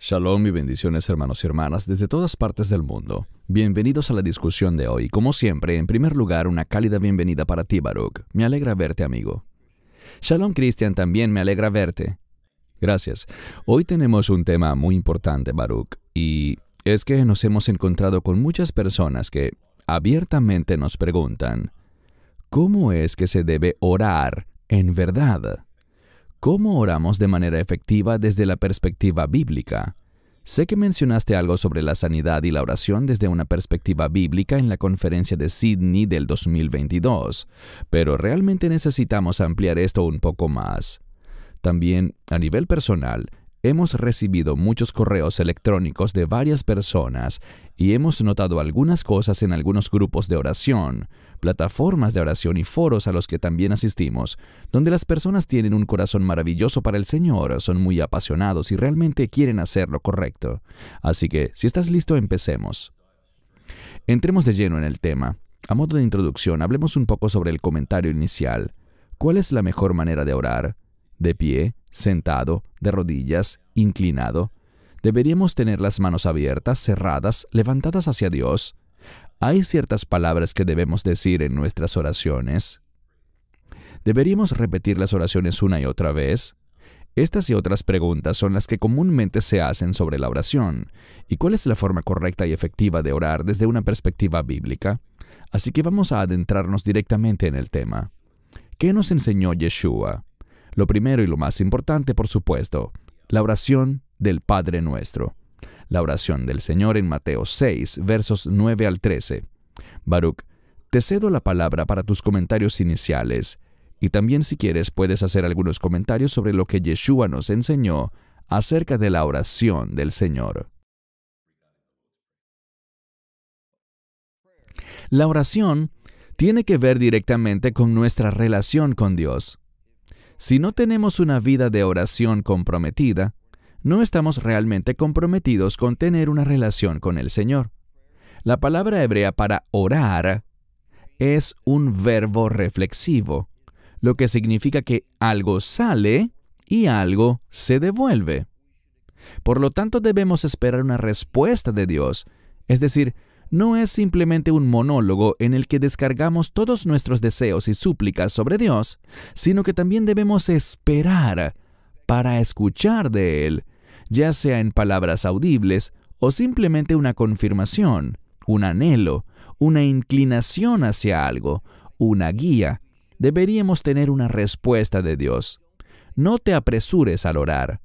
Shalom y bendiciones hermanos y hermanas desde todas partes del mundo. Bienvenidos a la discusión de hoy. Como siempre, en primer lugar, una cálida bienvenida para ti, Baruch. Me alegra verte, amigo. Shalom, Cristian, también me alegra verte. Gracias. Hoy tenemos un tema muy importante, Baruch, y es que nos hemos encontrado con muchas personas que abiertamente nos preguntan, ¿cómo es que se debe orar en verdad? ¿Cómo oramos de manera efectiva desde la perspectiva bíblica? Sé que mencionaste algo sobre la sanidad y la oración desde una perspectiva bíblica en la conferencia de Sydney del 2022, pero realmente necesitamos ampliar esto un poco más. También, a nivel personal, hemos recibido muchos correos electrónicos de varias personas y hemos notado algunas cosas en algunos grupos de oración, plataformas de oración y foros a los que también asistimos, donde las personas tienen un corazón maravilloso para el Señor, son muy apasionados y realmente quieren hacer lo correcto. Así que, si estás listo, empecemos. Entremos de lleno en el tema. A modo de introducción, hablemos un poco sobre el comentario inicial. ¿Cuál es la mejor manera de orar? ¿De pie? ¿Sentado? ¿De rodillas? ¿Inclinado? ¿Deberíamos tener las manos abiertas, cerradas, levantadas hacia Dios? hay ciertas palabras que debemos decir en nuestras oraciones. ¿Deberíamos repetir las oraciones una y otra vez? Estas y otras preguntas son las que comúnmente se hacen sobre la oración, y cuál es la forma correcta y efectiva de orar desde una perspectiva bíblica. Así que vamos a adentrarnos directamente en el tema. ¿Qué nos enseñó Yeshua? Lo primero y lo más importante, por supuesto, la oración del Padre nuestro la oración del Señor en Mateo 6, versos 9 al 13. Baruch, te cedo la palabra para tus comentarios iniciales, y también si quieres puedes hacer algunos comentarios sobre lo que Yeshua nos enseñó acerca de la oración del Señor. La oración tiene que ver directamente con nuestra relación con Dios. Si no tenemos una vida de oración comprometida, no estamos realmente comprometidos con tener una relación con el Señor. La palabra hebrea para orar es un verbo reflexivo, lo que significa que algo sale y algo se devuelve. Por lo tanto, debemos esperar una respuesta de Dios, es decir, no es simplemente un monólogo en el que descargamos todos nuestros deseos y súplicas sobre Dios, sino que también debemos esperar para escuchar de Él, ya sea en palabras audibles o simplemente una confirmación, un anhelo, una inclinación hacia algo, una guía, deberíamos tener una respuesta de Dios. No te apresures al orar.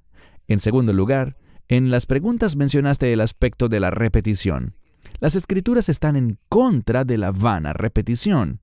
En segundo lugar, en las preguntas mencionaste el aspecto de la repetición. Las escrituras están en contra de la vana repetición.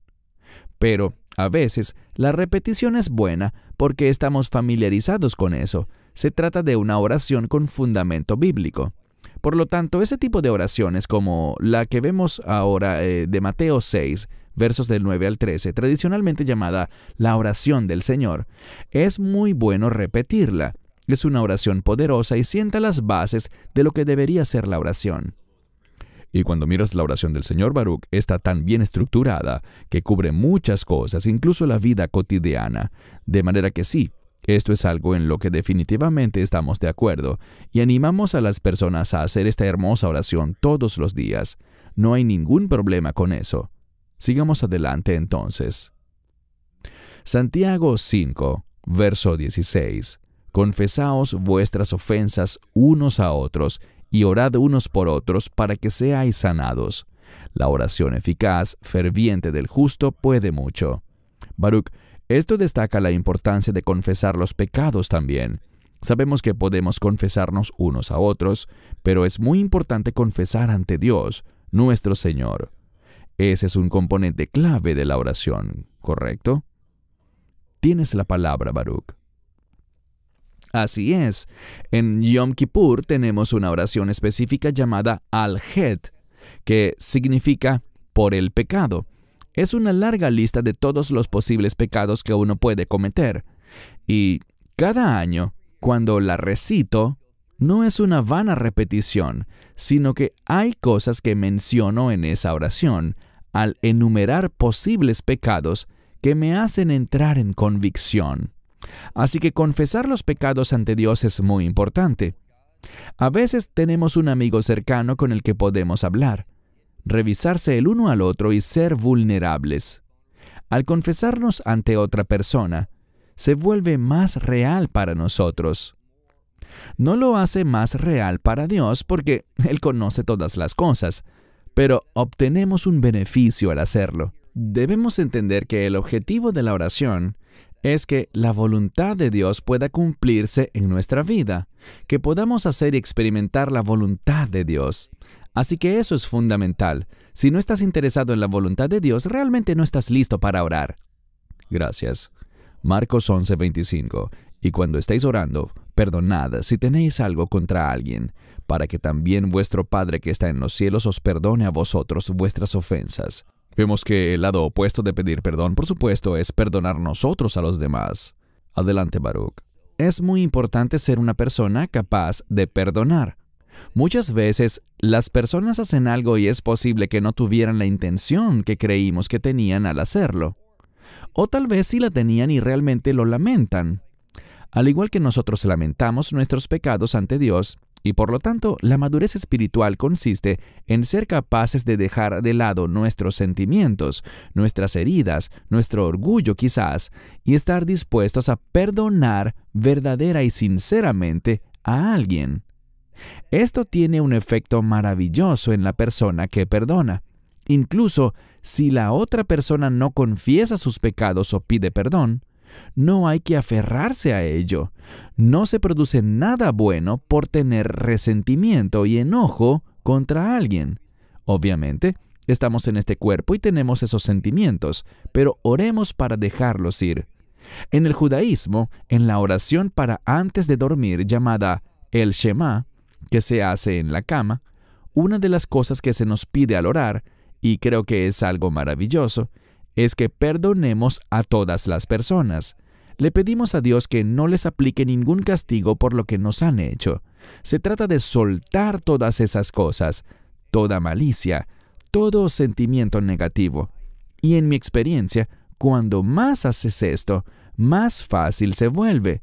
Pero, a veces, la repetición es buena porque estamos familiarizados con eso. Se trata de una oración con fundamento bíblico. Por lo tanto, ese tipo de oraciones como la que vemos ahora eh, de Mateo 6, versos del 9 al 13, tradicionalmente llamada la oración del Señor, es muy bueno repetirla. Es una oración poderosa y sienta las bases de lo que debería ser la oración. Y cuando miras la oración del señor Baruch, está tan bien estructurada que cubre muchas cosas, incluso la vida cotidiana. De manera que sí, esto es algo en lo que definitivamente estamos de acuerdo y animamos a las personas a hacer esta hermosa oración todos los días. No hay ningún problema con eso. Sigamos adelante entonces. Santiago 5, verso 16. Confesaos vuestras ofensas unos a otros y orad unos por otros para que seáis sanados. La oración eficaz, ferviente del justo puede mucho. Baruch, esto destaca la importancia de confesar los pecados también. Sabemos que podemos confesarnos unos a otros, pero es muy importante confesar ante Dios, nuestro Señor. Ese es un componente clave de la oración, ¿correcto? Tienes la palabra, Baruch. Así es, en Yom Kippur tenemos una oración específica llamada Al-Het, que significa por el pecado. Es una larga lista de todos los posibles pecados que uno puede cometer. Y cada año, cuando la recito, no es una vana repetición, sino que hay cosas que menciono en esa oración al enumerar posibles pecados que me hacen entrar en convicción. Así que confesar los pecados ante Dios es muy importante. A veces tenemos un amigo cercano con el que podemos hablar, revisarse el uno al otro y ser vulnerables. Al confesarnos ante otra persona, se vuelve más real para nosotros. No lo hace más real para Dios porque Él conoce todas las cosas, pero obtenemos un beneficio al hacerlo. Debemos entender que el objetivo de la oración es que la voluntad de Dios pueda cumplirse en nuestra vida, que podamos hacer y experimentar la voluntad de Dios. Así que eso es fundamental. Si no estás interesado en la voluntad de Dios, realmente no estás listo para orar. Gracias. Marcos 11:25. Y cuando estéis orando, perdonad si tenéis algo contra alguien, para que también vuestro Padre que está en los cielos os perdone a vosotros vuestras ofensas. Vemos que el lado opuesto de pedir perdón, por supuesto, es perdonar nosotros a los demás. Adelante, Baruch. Es muy importante ser una persona capaz de perdonar. Muchas veces las personas hacen algo y es posible que no tuvieran la intención que creímos que tenían al hacerlo. O tal vez si la tenían y realmente lo lamentan. Al igual que nosotros lamentamos nuestros pecados ante Dios, y por lo tanto la madurez espiritual consiste en ser capaces de dejar de lado nuestros sentimientos, nuestras heridas, nuestro orgullo quizás, y estar dispuestos a perdonar verdadera y sinceramente a alguien. Esto tiene un efecto maravilloso en la persona que perdona. Incluso si la otra persona no confiesa sus pecados o pide perdón, no hay que aferrarse a ello. No se produce nada bueno por tener resentimiento y enojo contra alguien. Obviamente, estamos en este cuerpo y tenemos esos sentimientos, pero oremos para dejarlos ir. En el judaísmo, en la oración para antes de dormir llamada el Shema, que se hace en la cama, una de las cosas que se nos pide al orar, y creo que es algo maravilloso, es que perdonemos a todas las personas. Le pedimos a Dios que no les aplique ningún castigo por lo que nos han hecho. Se trata de soltar todas esas cosas, toda malicia, todo sentimiento negativo. Y en mi experiencia, cuando más haces esto, más fácil se vuelve.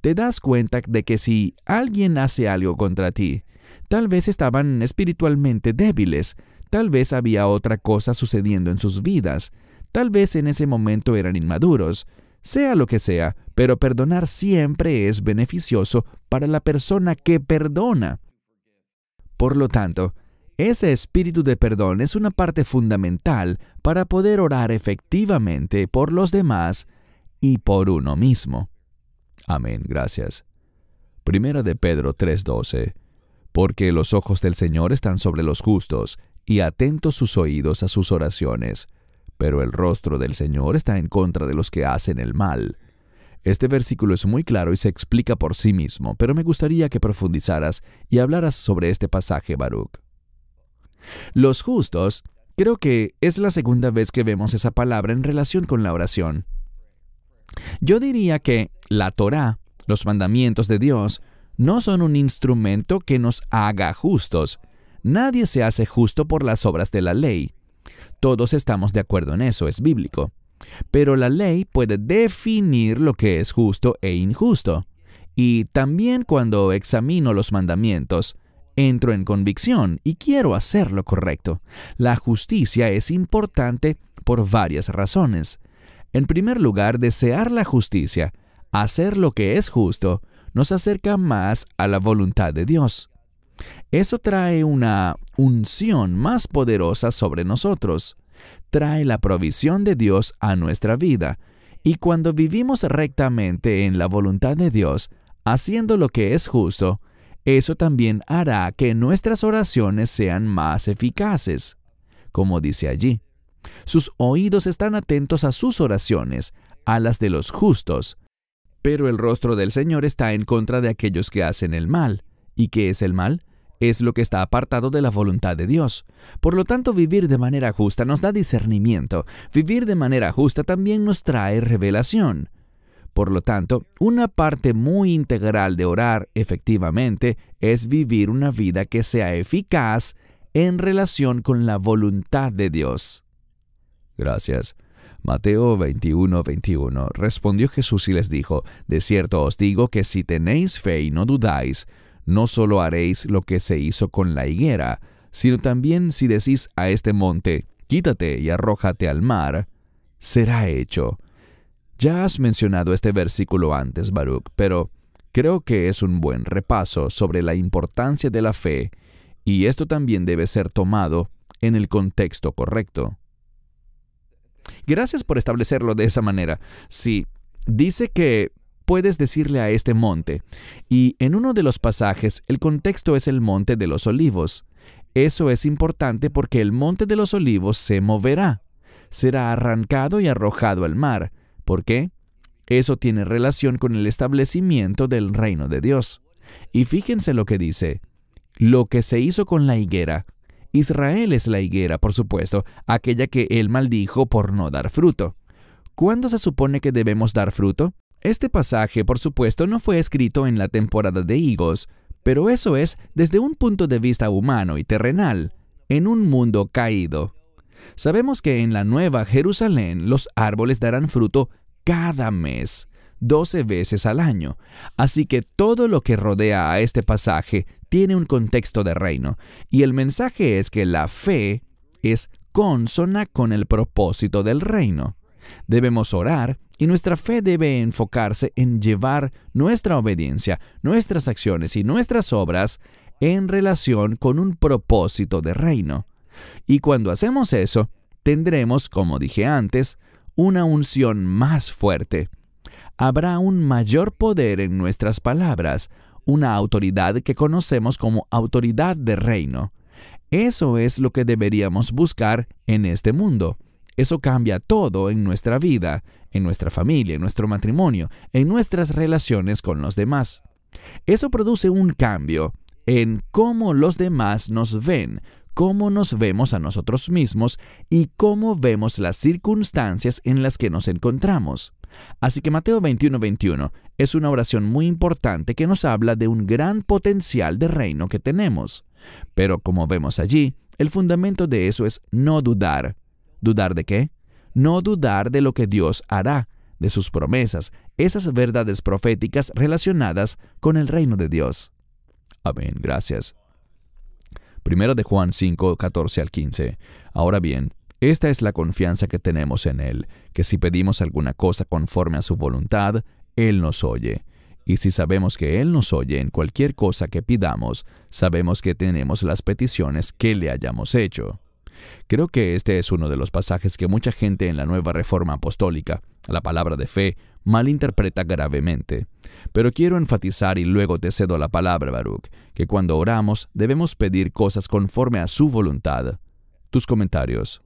Te das cuenta de que si alguien hace algo contra ti, tal vez estaban espiritualmente débiles, tal vez había otra cosa sucediendo en sus vidas, Tal vez en ese momento eran inmaduros, sea lo que sea, pero perdonar siempre es beneficioso para la persona que perdona. Por lo tanto, ese espíritu de perdón es una parte fundamental para poder orar efectivamente por los demás y por uno mismo. Amén, gracias. Primero de Pedro 3:12. Porque los ojos del Señor están sobre los justos, y atentos sus oídos a sus oraciones pero el rostro del Señor está en contra de los que hacen el mal. Este versículo es muy claro y se explica por sí mismo, pero me gustaría que profundizaras y hablaras sobre este pasaje, Baruch. Los justos, creo que es la segunda vez que vemos esa palabra en relación con la oración. Yo diría que la Torá, los mandamientos de Dios, no son un instrumento que nos haga justos. Nadie se hace justo por las obras de la ley. Todos estamos de acuerdo en eso, es bíblico. Pero la ley puede definir lo que es justo e injusto. Y también cuando examino los mandamientos, entro en convicción y quiero hacer lo correcto. La justicia es importante por varias razones. En primer lugar, desear la justicia, hacer lo que es justo, nos acerca más a la voluntad de Dios. Eso trae una unción más poderosa sobre nosotros. Trae la provisión de Dios a nuestra vida. Y cuando vivimos rectamente en la voluntad de Dios, haciendo lo que es justo, eso también hará que nuestras oraciones sean más eficaces, como dice allí. Sus oídos están atentos a sus oraciones, a las de los justos, pero el rostro del Señor está en contra de aquellos que hacen el mal. ¿Y qué es el mal? es lo que está apartado de la voluntad de Dios. Por lo tanto, vivir de manera justa nos da discernimiento. Vivir de manera justa también nos trae revelación. Por lo tanto, una parte muy integral de orar efectivamente es vivir una vida que sea eficaz en relación con la voluntad de Dios. Gracias. Mateo 21, 21. Respondió Jesús y les dijo, De cierto os digo que si tenéis fe y no dudáis, no solo haréis lo que se hizo con la higuera, sino también si decís a este monte, quítate y arrójate al mar, será hecho. Ya has mencionado este versículo antes, Baruch, pero creo que es un buen repaso sobre la importancia de la fe, y esto también debe ser tomado en el contexto correcto. Gracias por establecerlo de esa manera. Sí, dice que puedes decirle a este monte. Y en uno de los pasajes el contexto es el monte de los olivos. Eso es importante porque el monte de los olivos se moverá, será arrancado y arrojado al mar. ¿Por qué? Eso tiene relación con el establecimiento del reino de Dios. Y fíjense lo que dice, lo que se hizo con la higuera. Israel es la higuera, por supuesto, aquella que él maldijo por no dar fruto. ¿Cuándo se supone que debemos dar fruto? Este pasaje, por supuesto, no fue escrito en la temporada de higos, pero eso es desde un punto de vista humano y terrenal, en un mundo caído. Sabemos que en la Nueva Jerusalén los árboles darán fruto cada mes, 12 veces al año, así que todo lo que rodea a este pasaje tiene un contexto de reino, y el mensaje es que la fe es consona con el propósito del reino. Debemos orar y nuestra fe debe enfocarse en llevar nuestra obediencia, nuestras acciones y nuestras obras en relación con un propósito de reino. Y cuando hacemos eso, tendremos, como dije antes, una unción más fuerte. Habrá un mayor poder en nuestras palabras, una autoridad que conocemos como autoridad de reino. Eso es lo que deberíamos buscar en este mundo. Eso cambia todo en nuestra vida, en nuestra familia, en nuestro matrimonio, en nuestras relaciones con los demás. Eso produce un cambio en cómo los demás nos ven, cómo nos vemos a nosotros mismos y cómo vemos las circunstancias en las que nos encontramos. Así que Mateo 21:21 21 es una oración muy importante que nos habla de un gran potencial de reino que tenemos. Pero como vemos allí, el fundamento de eso es no dudar, ¿Dudar de qué? No dudar de lo que Dios hará, de sus promesas, esas verdades proféticas relacionadas con el reino de Dios. Amén, gracias. Primero de Juan 5, 14 al 15. Ahora bien, esta es la confianza que tenemos en Él, que si pedimos alguna cosa conforme a su voluntad, Él nos oye. Y si sabemos que Él nos oye en cualquier cosa que pidamos, sabemos que tenemos las peticiones que le hayamos hecho. Creo que este es uno de los pasajes que mucha gente en la nueva reforma apostólica, la palabra de fe, malinterpreta gravemente. Pero quiero enfatizar y luego te cedo la palabra, Baruch, que cuando oramos debemos pedir cosas conforme a su voluntad. Tus comentarios.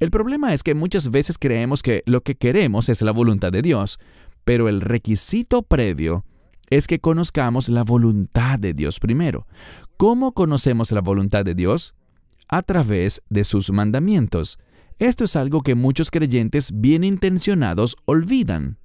El problema es que muchas veces creemos que lo que queremos es la voluntad de Dios, pero el requisito previo es que conozcamos la voluntad de Dios primero. ¿Cómo conocemos la voluntad de Dios? a través de sus mandamientos. Esto es algo que muchos creyentes bien intencionados olvidan.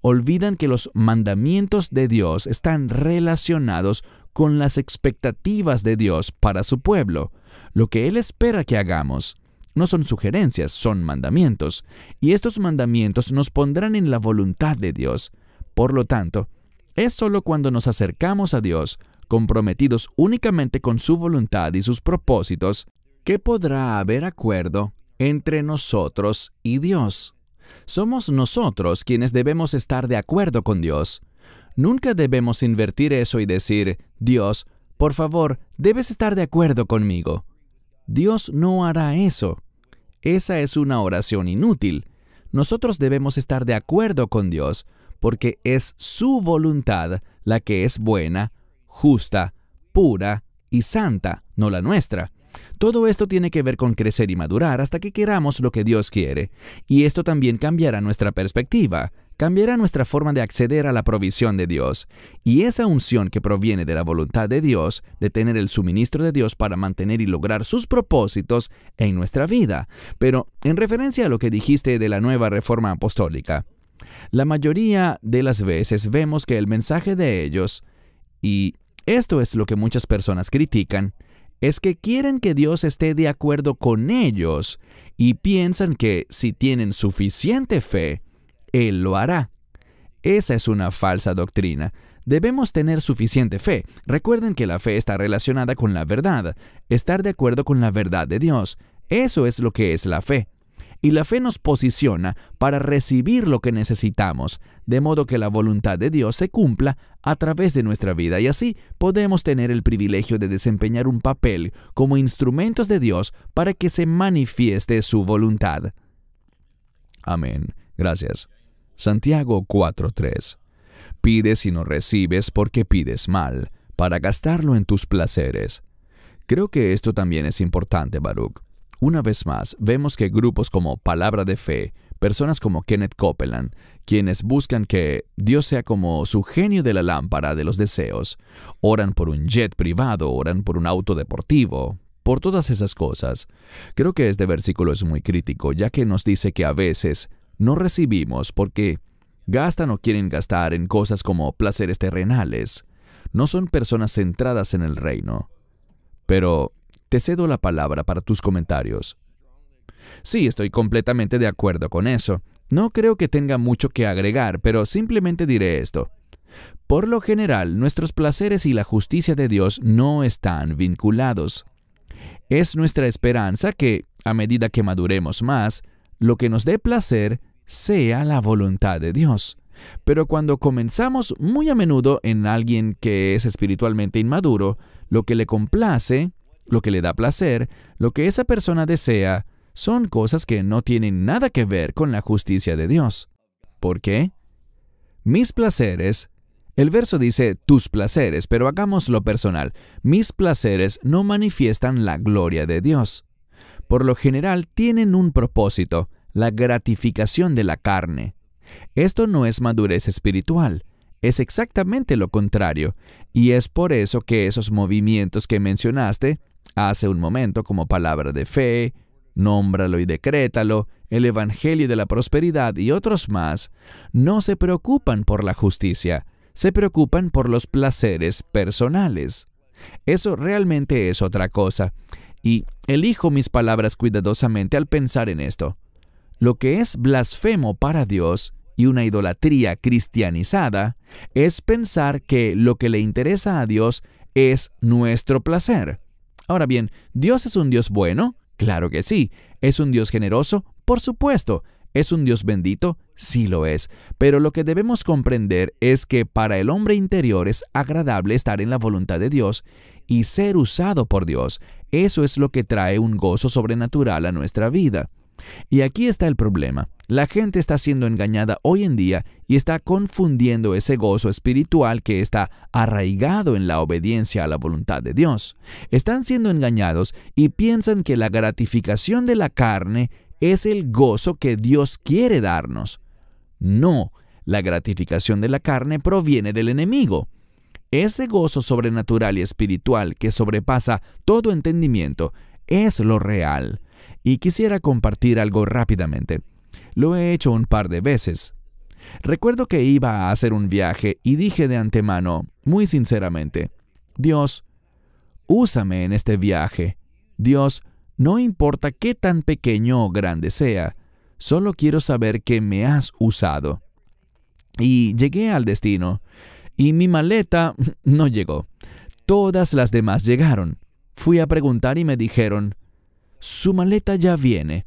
Olvidan que los mandamientos de Dios están relacionados con las expectativas de Dios para su pueblo, lo que Él espera que hagamos. No son sugerencias, son mandamientos, y estos mandamientos nos pondrán en la voluntad de Dios. Por lo tanto, es sólo cuando nos acercamos a Dios, comprometidos únicamente con su voluntad y sus propósitos, ¿qué podrá haber acuerdo entre nosotros y Dios. Somos nosotros quienes debemos estar de acuerdo con Dios. Nunca debemos invertir eso y decir, Dios, por favor, debes estar de acuerdo conmigo. Dios no hará eso. Esa es una oración inútil. Nosotros debemos estar de acuerdo con Dios, porque es su voluntad la que es buena, justa, pura y santa, no la nuestra. Todo esto tiene que ver con crecer y madurar hasta que queramos lo que Dios quiere, y esto también cambiará nuestra perspectiva, cambiará nuestra forma de acceder a la provisión de Dios, y esa unción que proviene de la voluntad de Dios, de tener el suministro de Dios para mantener y lograr sus propósitos en nuestra vida. Pero en referencia a lo que dijiste de la nueva reforma apostólica, la mayoría de las veces vemos que el mensaje de ellos, y esto es lo que muchas personas critican, es que quieren que Dios esté de acuerdo con ellos y piensan que si tienen suficiente fe, Él lo hará. Esa es una falsa doctrina. Debemos tener suficiente fe. Recuerden que la fe está relacionada con la verdad, estar de acuerdo con la verdad de Dios. Eso es lo que es la fe y la fe nos posiciona para recibir lo que necesitamos, de modo que la voluntad de Dios se cumpla a través de nuestra vida y así podemos tener el privilegio de desempeñar un papel como instrumentos de Dios para que se manifieste su voluntad. Amén. Gracias. Santiago 4:3 Pides y no recibes porque pides mal, para gastarlo en tus placeres. Creo que esto también es importante, Baruch. Una vez más, vemos que grupos como Palabra de Fe, personas como Kenneth Copeland, quienes buscan que Dios sea como su genio de la lámpara de los deseos, oran por un jet privado, oran por un auto deportivo, por todas esas cosas. Creo que este versículo es muy crítico, ya que nos dice que a veces no recibimos porque gastan o quieren gastar en cosas como placeres terrenales. No son personas centradas en el reino. Pero te cedo la palabra para tus comentarios. Sí, estoy completamente de acuerdo con eso. No creo que tenga mucho que agregar, pero simplemente diré esto. Por lo general, nuestros placeres y la justicia de Dios no están vinculados. Es nuestra esperanza que, a medida que maduremos más, lo que nos dé placer sea la voluntad de Dios. Pero cuando comenzamos muy a menudo en alguien que es espiritualmente inmaduro, lo que le complace lo que le da placer, lo que esa persona desea, son cosas que no tienen nada que ver con la justicia de Dios. ¿Por qué? Mis placeres, el verso dice tus placeres, pero hagámoslo personal, mis placeres no manifiestan la gloria de Dios. Por lo general tienen un propósito, la gratificación de la carne. Esto no es madurez espiritual, es exactamente lo contrario, y es por eso que esos movimientos que mencionaste Hace un momento como palabra de fe, nómbralo y decrétalo, el Evangelio de la Prosperidad y otros más, no se preocupan por la justicia, se preocupan por los placeres personales. Eso realmente es otra cosa, y elijo mis palabras cuidadosamente al pensar en esto. Lo que es blasfemo para Dios y una idolatría cristianizada es pensar que lo que le interesa a Dios es nuestro placer. Ahora bien, ¿Dios es un Dios bueno? Claro que sí. ¿Es un Dios generoso? Por supuesto. ¿Es un Dios bendito? Sí lo es. Pero lo que debemos comprender es que para el hombre interior es agradable estar en la voluntad de Dios y ser usado por Dios. Eso es lo que trae un gozo sobrenatural a nuestra vida. Y aquí está el problema. La gente está siendo engañada hoy en día y está confundiendo ese gozo espiritual que está arraigado en la obediencia a la voluntad de Dios. Están siendo engañados y piensan que la gratificación de la carne es el gozo que Dios quiere darnos. No, la gratificación de la carne proviene del enemigo. Ese gozo sobrenatural y espiritual que sobrepasa todo entendimiento es lo real, y quisiera compartir algo rápidamente. Lo he hecho un par de veces. Recuerdo que iba a hacer un viaje y dije de antemano, muy sinceramente, Dios, úsame en este viaje. Dios, no importa qué tan pequeño o grande sea, solo quiero saber que me has usado. Y llegué al destino, y mi maleta no llegó. Todas las demás llegaron. Fui a preguntar y me dijeron, su maleta ya viene.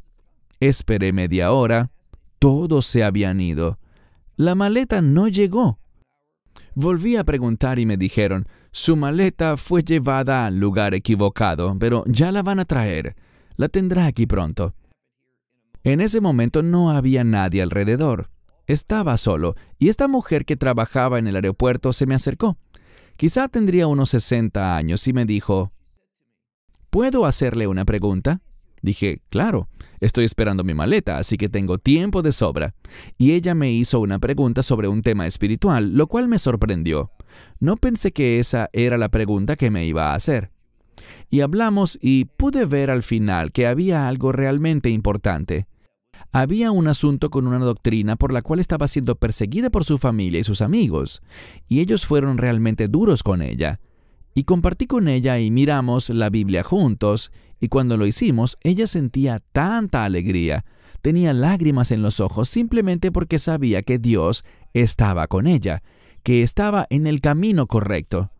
Esperé media hora. Todos se habían ido. La maleta no llegó. Volví a preguntar y me dijeron, su maleta fue llevada al lugar equivocado, pero ya la van a traer. La tendrá aquí pronto. En ese momento no había nadie alrededor. Estaba solo, y esta mujer que trabajaba en el aeropuerto se me acercó. Quizá tendría unos 60 años y me dijo, ¿Puedo hacerle una pregunta? Dije, claro, estoy esperando mi maleta, así que tengo tiempo de sobra. Y ella me hizo una pregunta sobre un tema espiritual, lo cual me sorprendió. No pensé que esa era la pregunta que me iba a hacer. Y hablamos y pude ver al final que había algo realmente importante. Había un asunto con una doctrina por la cual estaba siendo perseguida por su familia y sus amigos, y ellos fueron realmente duros con ella. Y compartí con ella y miramos la Biblia juntos, y cuando lo hicimos ella sentía tanta alegría, tenía lágrimas en los ojos simplemente porque sabía que Dios estaba con ella, que estaba en el camino correcto.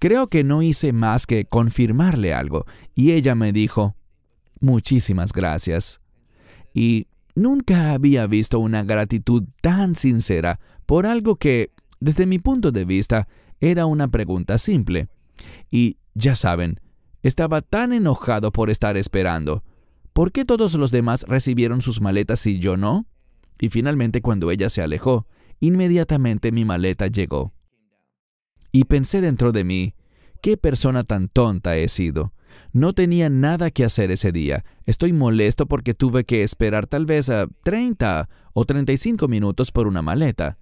Creo que no hice más que confirmarle algo, y ella me dijo, muchísimas gracias. Y nunca había visto una gratitud tan sincera por algo que, desde mi punto de vista, era una pregunta simple. Y ya saben, estaba tan enojado por estar esperando. ¿Por qué todos los demás recibieron sus maletas y yo no? Y finalmente cuando ella se alejó, inmediatamente mi maleta llegó. Y pensé dentro de mí, qué persona tan tonta he sido. No tenía nada que hacer ese día. Estoy molesto porque tuve que esperar tal vez a 30 o 35 minutos por una maleta.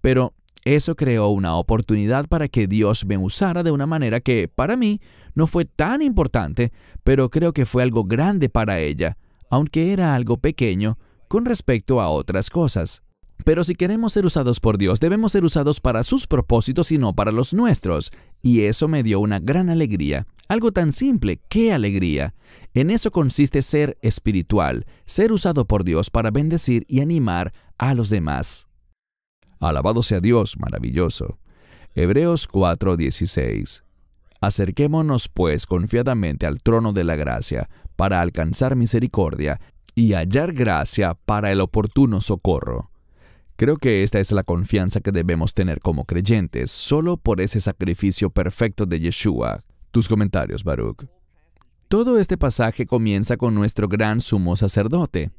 Pero eso creó una oportunidad para que Dios me usara de una manera que, para mí, no fue tan importante, pero creo que fue algo grande para ella, aunque era algo pequeño con respecto a otras cosas. Pero si queremos ser usados por Dios, debemos ser usados para sus propósitos y no para los nuestros. Y eso me dio una gran alegría. Algo tan simple, qué alegría. En eso consiste ser espiritual, ser usado por Dios para bendecir y animar a los demás. Alabado sea Dios, maravilloso. Hebreos 4:16. Acerquémonos pues confiadamente al trono de la gracia, para alcanzar misericordia y hallar gracia para el oportuno socorro. Creo que esta es la confianza que debemos tener como creyentes, solo por ese sacrificio perfecto de Yeshua. Tus comentarios, Baruch. Todo este pasaje comienza con nuestro gran sumo sacerdote.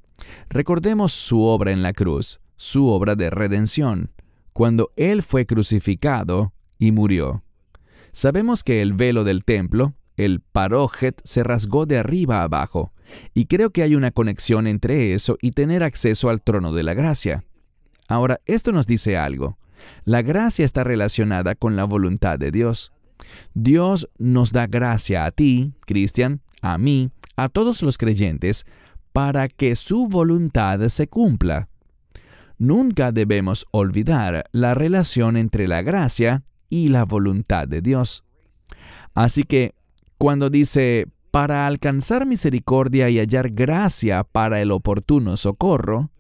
Recordemos su obra en la cruz su obra de redención, cuando Él fue crucificado y murió. Sabemos que el velo del templo, el parójet, se rasgó de arriba a abajo, y creo que hay una conexión entre eso y tener acceso al trono de la gracia. Ahora, esto nos dice algo. La gracia está relacionada con la voluntad de Dios. Dios nos da gracia a ti, Cristian, a mí, a todos los creyentes, para que su voluntad se cumpla. Nunca debemos olvidar la relación entre la gracia y la voluntad de Dios. Así que, cuando dice, para alcanzar misericordia y hallar gracia para el oportuno socorro,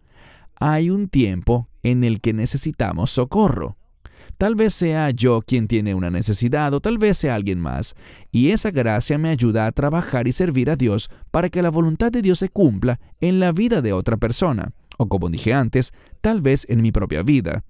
hay un tiempo en el que necesitamos socorro. Tal vez sea yo quien tiene una necesidad o tal vez sea alguien más, y esa gracia me ayuda a trabajar y servir a Dios para que la voluntad de Dios se cumpla en la vida de otra persona o como dije antes, tal vez en mi propia vida.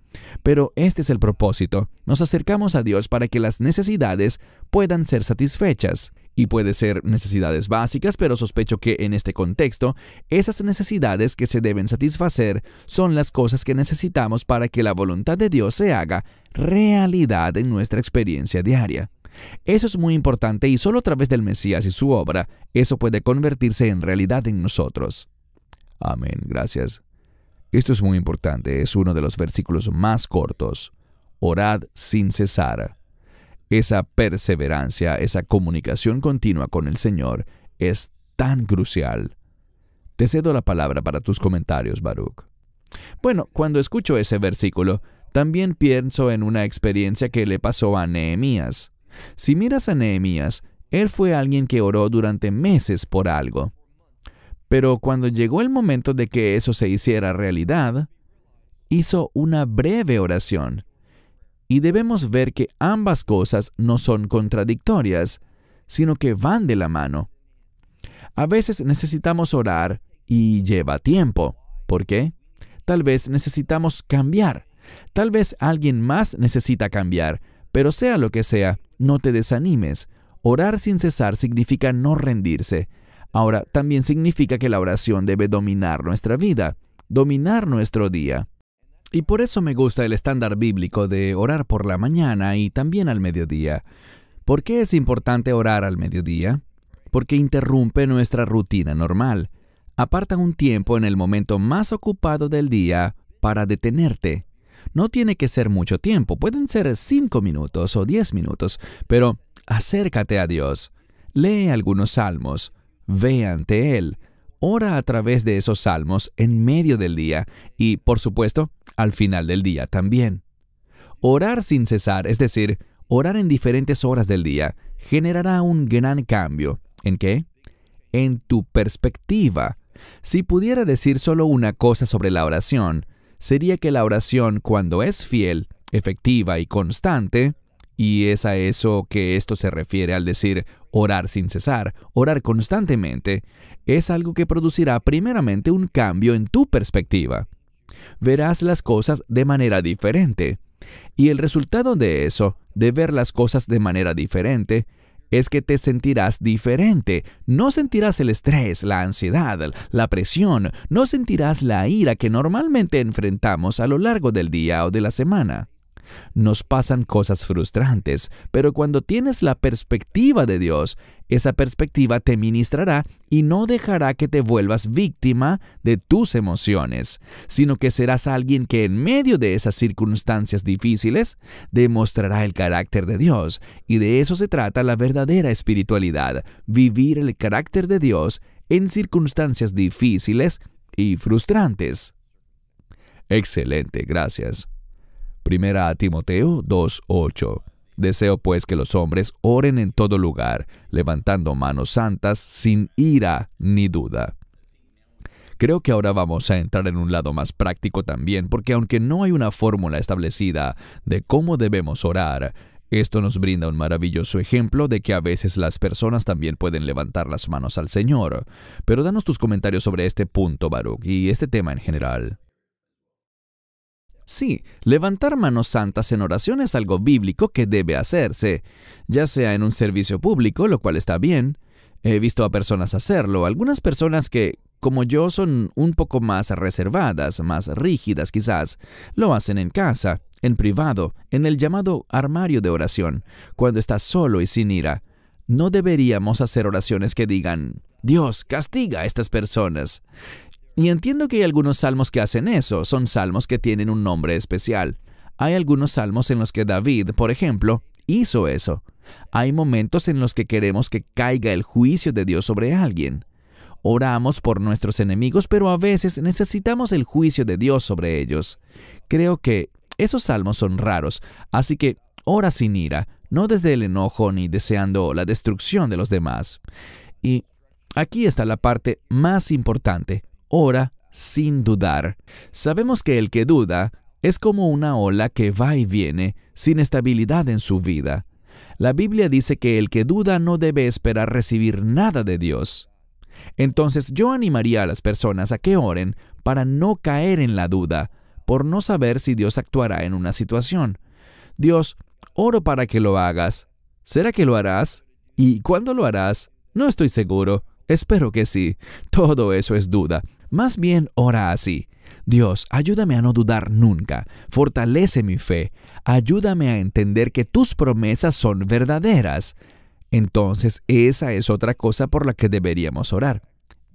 Pero este es el propósito. Nos acercamos a Dios para que las necesidades puedan ser satisfechas. Y puede ser necesidades básicas, pero sospecho que en este contexto, esas necesidades que se deben satisfacer son las cosas que necesitamos para que la voluntad de Dios se haga realidad en nuestra experiencia diaria. Eso es muy importante y solo a través del Mesías y su obra, eso puede convertirse en realidad en nosotros. Amén. Gracias. Esto es muy importante, es uno de los versículos más cortos. Orad sin cesar. Esa perseverancia, esa comunicación continua con el Señor es tan crucial. Te cedo la palabra para tus comentarios, Baruch. Bueno, cuando escucho ese versículo, también pienso en una experiencia que le pasó a Nehemías. Si miras a Nehemías, él fue alguien que oró durante meses por algo. Pero cuando llegó el momento de que eso se hiciera realidad, hizo una breve oración. Y debemos ver que ambas cosas no son contradictorias, sino que van de la mano. A veces necesitamos orar y lleva tiempo. ¿Por qué? Tal vez necesitamos cambiar. Tal vez alguien más necesita cambiar. Pero sea lo que sea, no te desanimes. Orar sin cesar significa no rendirse, Ahora, también significa que la oración debe dominar nuestra vida, dominar nuestro día. Y por eso me gusta el estándar bíblico de orar por la mañana y también al mediodía. ¿Por qué es importante orar al mediodía? Porque interrumpe nuestra rutina normal. Aparta un tiempo en el momento más ocupado del día para detenerte. No tiene que ser mucho tiempo, pueden ser cinco minutos o diez minutos, pero acércate a Dios. Lee algunos salmos, ve ante Él, ora a través de esos salmos en medio del día y, por supuesto, al final del día también. Orar sin cesar, es decir, orar en diferentes horas del día, generará un gran cambio. ¿En qué? En tu perspectiva. Si pudiera decir solo una cosa sobre la oración, sería que la oración, cuando es fiel, efectiva y constante, y es a eso que esto se refiere al decir orar sin cesar, orar constantemente, es algo que producirá primeramente un cambio en tu perspectiva. Verás las cosas de manera diferente. Y el resultado de eso, de ver las cosas de manera diferente, es que te sentirás diferente. No sentirás el estrés, la ansiedad, la presión, no sentirás la ira que normalmente enfrentamos a lo largo del día o de la semana. Nos pasan cosas frustrantes, pero cuando tienes la perspectiva de Dios, esa perspectiva te ministrará y no dejará que te vuelvas víctima de tus emociones, sino que serás alguien que en medio de esas circunstancias difíciles demostrará el carácter de Dios. Y de eso se trata la verdadera espiritualidad, vivir el carácter de Dios en circunstancias difíciles y frustrantes. Excelente, gracias. Primera a Timoteo 2.8. Deseo pues que los hombres oren en todo lugar, levantando manos santas sin ira ni duda. Creo que ahora vamos a entrar en un lado más práctico también, porque aunque no hay una fórmula establecida de cómo debemos orar, esto nos brinda un maravilloso ejemplo de que a veces las personas también pueden levantar las manos al Señor. Pero danos tus comentarios sobre este punto, Baruch, y este tema en general. Sí, levantar manos santas en oración es algo bíblico que debe hacerse, ya sea en un servicio público, lo cual está bien. He visto a personas hacerlo, algunas personas que, como yo, son un poco más reservadas, más rígidas quizás, lo hacen en casa, en privado, en el llamado armario de oración, cuando estás solo y sin ira. No deberíamos hacer oraciones que digan, Dios, castiga a estas personas. Y entiendo que hay algunos salmos que hacen eso, son salmos que tienen un nombre especial. Hay algunos salmos en los que David, por ejemplo, hizo eso. Hay momentos en los que queremos que caiga el juicio de Dios sobre alguien. Oramos por nuestros enemigos, pero a veces necesitamos el juicio de Dios sobre ellos. Creo que esos salmos son raros, así que ora sin ira, no desde el enojo ni deseando la destrucción de los demás. Y aquí está la parte más importante ora sin dudar. Sabemos que el que duda es como una ola que va y viene sin estabilidad en su vida. La Biblia dice que el que duda no debe esperar recibir nada de Dios. Entonces yo animaría a las personas a que oren para no caer en la duda, por no saber si Dios actuará en una situación. Dios, oro para que lo hagas. ¿Será que lo harás? ¿Y cuándo lo harás? No estoy seguro. Espero que sí. Todo eso es duda. Más bien ora así. Dios, ayúdame a no dudar nunca, fortalece mi fe, ayúdame a entender que tus promesas son verdaderas. Entonces, esa es otra cosa por la que deberíamos orar.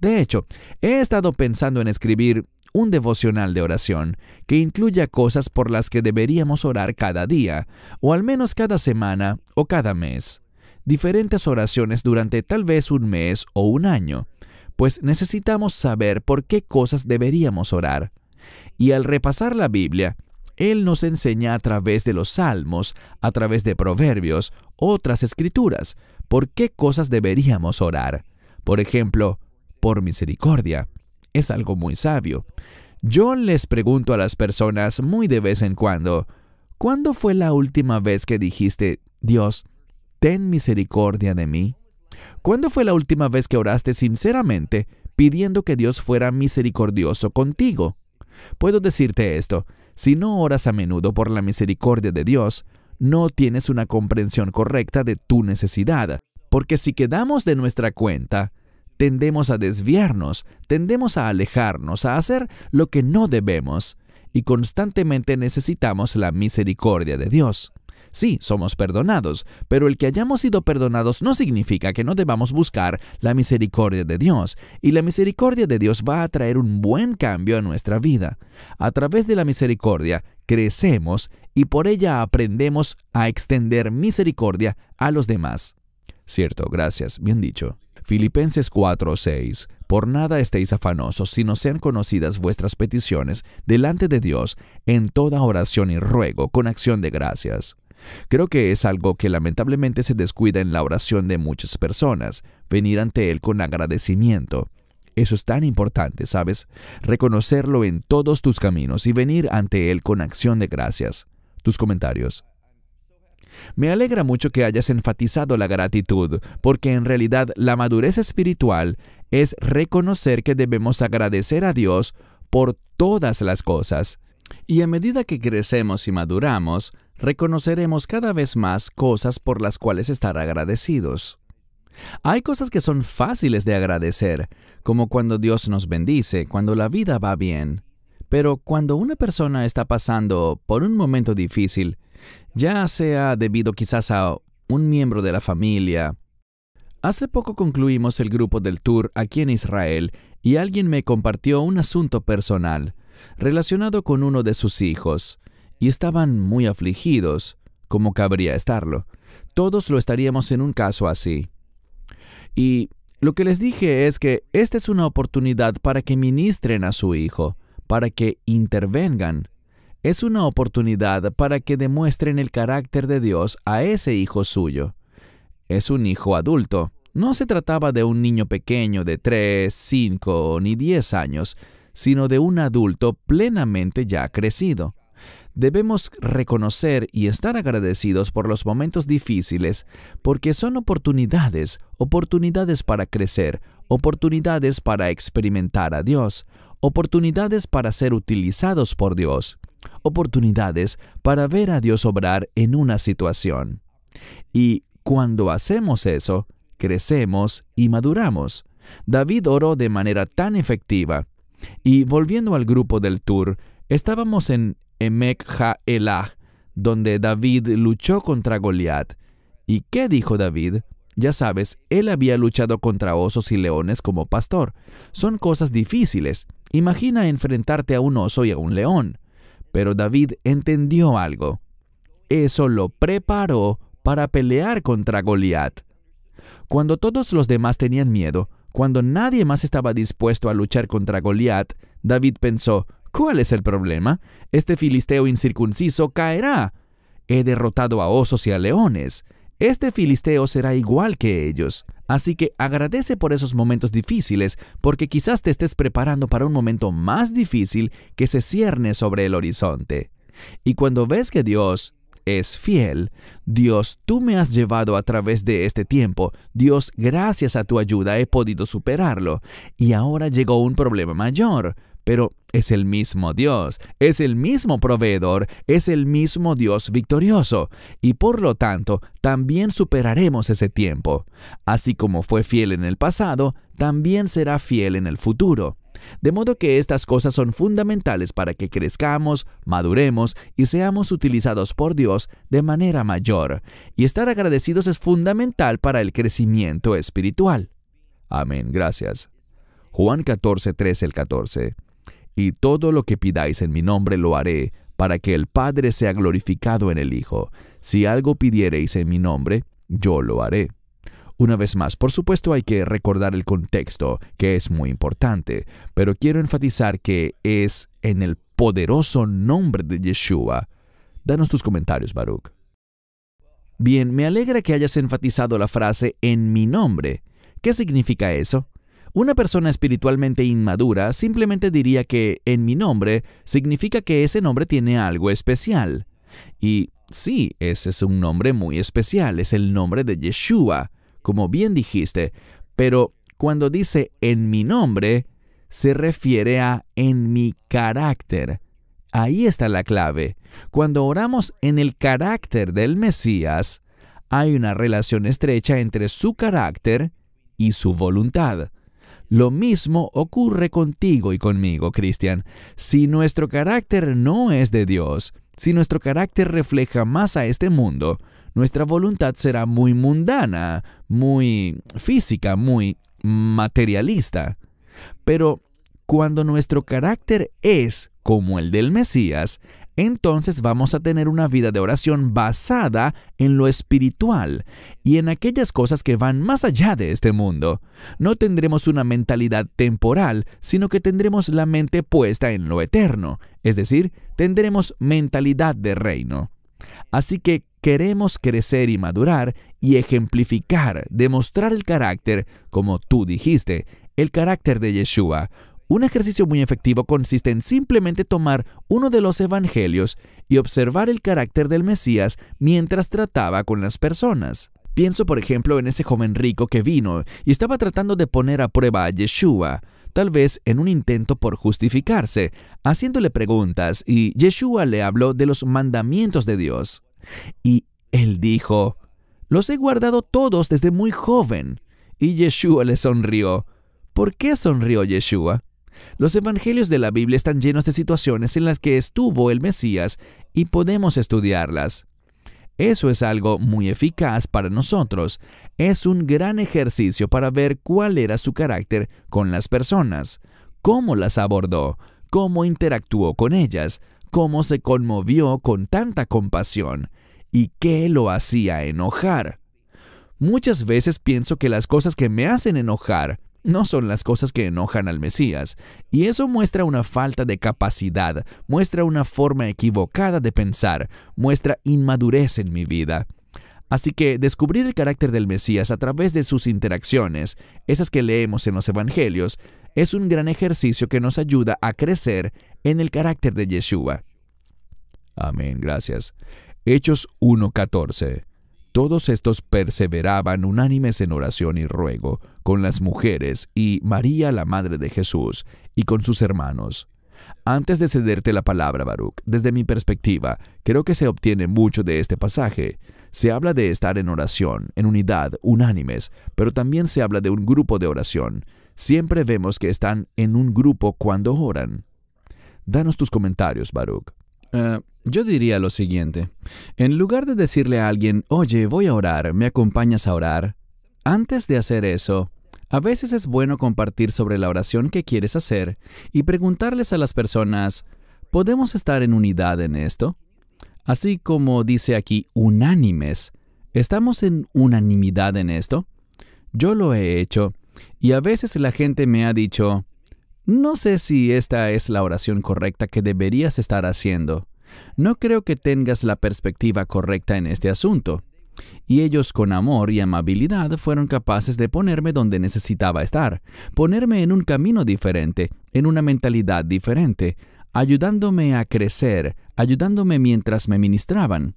De hecho, he estado pensando en escribir un devocional de oración que incluya cosas por las que deberíamos orar cada día, o al menos cada semana o cada mes. Diferentes oraciones durante tal vez un mes o un año pues necesitamos saber por qué cosas deberíamos orar. Y al repasar la Biblia, Él nos enseña a través de los salmos, a través de proverbios, otras escrituras, por qué cosas deberíamos orar. Por ejemplo, por misericordia. Es algo muy sabio. Yo les pregunto a las personas muy de vez en cuando, ¿cuándo fue la última vez que dijiste, Dios, ten misericordia de mí? ¿Cuándo fue la última vez que oraste sinceramente pidiendo que Dios fuera misericordioso contigo? Puedo decirte esto, si no oras a menudo por la misericordia de Dios, no tienes una comprensión correcta de tu necesidad, porque si quedamos de nuestra cuenta, tendemos a desviarnos, tendemos a alejarnos, a hacer lo que no debemos, y constantemente necesitamos la misericordia de Dios. Sí, somos perdonados, pero el que hayamos sido perdonados no significa que no debamos buscar la misericordia de Dios, y la misericordia de Dios va a traer un buen cambio a nuestra vida. A través de la misericordia crecemos y por ella aprendemos a extender misericordia a los demás. Cierto, gracias, bien dicho. Filipenses 4:6 Por nada estéis afanosos, sino sean conocidas vuestras peticiones delante de Dios en toda oración y ruego con acción de gracias. Creo que es algo que lamentablemente se descuida en la oración de muchas personas, venir ante Él con agradecimiento. Eso es tan importante, ¿sabes? Reconocerlo en todos tus caminos y venir ante Él con acción de gracias. Tus comentarios. Me alegra mucho que hayas enfatizado la gratitud, porque en realidad la madurez espiritual es reconocer que debemos agradecer a Dios por todas las cosas. Y a medida que crecemos y maduramos, reconoceremos cada vez más cosas por las cuales estar agradecidos. Hay cosas que son fáciles de agradecer, como cuando Dios nos bendice, cuando la vida va bien. Pero cuando una persona está pasando por un momento difícil, ya sea debido quizás a un miembro de la familia. Hace poco concluimos el grupo del tour aquí en Israel y alguien me compartió un asunto personal relacionado con uno de sus hijos y estaban muy afligidos, como cabría estarlo. Todos lo estaríamos en un caso así. Y lo que les dije es que esta es una oportunidad para que ministren a su hijo, para que intervengan. Es una oportunidad para que demuestren el carácter de Dios a ese hijo suyo. Es un hijo adulto. No se trataba de un niño pequeño de 3, 5 ni 10 años, sino de un adulto plenamente ya crecido. Debemos reconocer y estar agradecidos por los momentos difíciles porque son oportunidades, oportunidades para crecer, oportunidades para experimentar a Dios, oportunidades para ser utilizados por Dios, oportunidades para ver a Dios obrar en una situación. Y cuando hacemos eso, crecemos y maduramos. David oró de manera tan efectiva. Y volviendo al grupo del tour, estábamos en Emek Elah, donde David luchó contra Goliat. ¿Y qué dijo David? Ya sabes, él había luchado contra osos y leones como pastor. Son cosas difíciles. Imagina enfrentarte a un oso y a un león. Pero David entendió algo. Eso lo preparó para pelear contra Goliat. Cuando todos los demás tenían miedo, cuando nadie más estaba dispuesto a luchar contra Goliat, David pensó, ¿Cuál es el problema? Este filisteo incircunciso caerá. He derrotado a osos y a leones. Este filisteo será igual que ellos. Así que agradece por esos momentos difíciles, porque quizás te estés preparando para un momento más difícil que se cierne sobre el horizonte. Y cuando ves que Dios es fiel. Dios, tú me has llevado a través de este tiempo. Dios, gracias a tu ayuda he podido superarlo. Y ahora llegó un problema mayor pero es el mismo Dios, es el mismo proveedor, es el mismo Dios victorioso, y por lo tanto también superaremos ese tiempo. Así como fue fiel en el pasado, también será fiel en el futuro. De modo que estas cosas son fundamentales para que crezcamos, maduremos y seamos utilizados por Dios de manera mayor. Y estar agradecidos es fundamental para el crecimiento espiritual. Amén, gracias. Juan 14, 13 14 y todo lo que pidáis en mi nombre lo haré, para que el Padre sea glorificado en el Hijo. Si algo pidiereis en mi nombre, yo lo haré. Una vez más, por supuesto hay que recordar el contexto, que es muy importante, pero quiero enfatizar que es en el poderoso nombre de Yeshua. Danos tus comentarios, Baruch. Bien, me alegra que hayas enfatizado la frase en mi nombre. ¿Qué significa eso? Una persona espiritualmente inmadura simplemente diría que en mi nombre significa que ese nombre tiene algo especial. Y sí, ese es un nombre muy especial, es el nombre de Yeshua, como bien dijiste, pero cuando dice en mi nombre, se refiere a en mi carácter. Ahí está la clave. Cuando oramos en el carácter del Mesías, hay una relación estrecha entre su carácter y su voluntad. Lo mismo ocurre contigo y conmigo, Cristian. Si nuestro carácter no es de Dios, si nuestro carácter refleja más a este mundo, nuestra voluntad será muy mundana, muy física, muy materialista. Pero cuando nuestro carácter es como el del Mesías, entonces vamos a tener una vida de oración basada en lo espiritual y en aquellas cosas que van más allá de este mundo. No tendremos una mentalidad temporal, sino que tendremos la mente puesta en lo eterno, es decir, tendremos mentalidad de reino. Así que queremos crecer y madurar y ejemplificar, demostrar el carácter, como tú dijiste, el carácter de Yeshua, un ejercicio muy efectivo consiste en simplemente tomar uno de los evangelios y observar el carácter del Mesías mientras trataba con las personas. Pienso, por ejemplo, en ese joven rico que vino y estaba tratando de poner a prueba a Yeshua, tal vez en un intento por justificarse, haciéndole preguntas, y Yeshua le habló de los mandamientos de Dios. Y él dijo, los he guardado todos desde muy joven. Y Yeshua le sonrió. ¿Por qué sonrió Yeshua? Los evangelios de la Biblia están llenos de situaciones en las que estuvo el Mesías y podemos estudiarlas. Eso es algo muy eficaz para nosotros. Es un gran ejercicio para ver cuál era su carácter con las personas, cómo las abordó, cómo interactuó con ellas, cómo se conmovió con tanta compasión y qué lo hacía enojar. Muchas veces pienso que las cosas que me hacen enojar no son las cosas que enojan al Mesías, y eso muestra una falta de capacidad, muestra una forma equivocada de pensar, muestra inmadurez en mi vida. Así que descubrir el carácter del Mesías a través de sus interacciones, esas que leemos en los Evangelios, es un gran ejercicio que nos ayuda a crecer en el carácter de Yeshua. Amén, gracias. Hechos 1.14. Todos estos perseveraban unánimes en oración y ruego, con las mujeres y María la Madre de Jesús, y con sus hermanos. Antes de cederte la palabra, Baruch, desde mi perspectiva, creo que se obtiene mucho de este pasaje. Se habla de estar en oración, en unidad, unánimes, pero también se habla de un grupo de oración. Siempre vemos que están en un grupo cuando oran. Danos tus comentarios, Baruch. Eh, yo diría lo siguiente. En lugar de decirle a alguien, oye, voy a orar, ¿me acompañas a orar? Antes de hacer eso, a veces es bueno compartir sobre la oración que quieres hacer y preguntarles a las personas, ¿podemos estar en unidad en esto? Así como dice aquí, unánimes. ¿Estamos en unanimidad en esto? Yo lo he hecho y a veces la gente me ha dicho, no sé si esta es la oración correcta que deberías estar haciendo. No creo que tengas la perspectiva correcta en este asunto. Y ellos con amor y amabilidad fueron capaces de ponerme donde necesitaba estar, ponerme en un camino diferente, en una mentalidad diferente, ayudándome a crecer, ayudándome mientras me ministraban.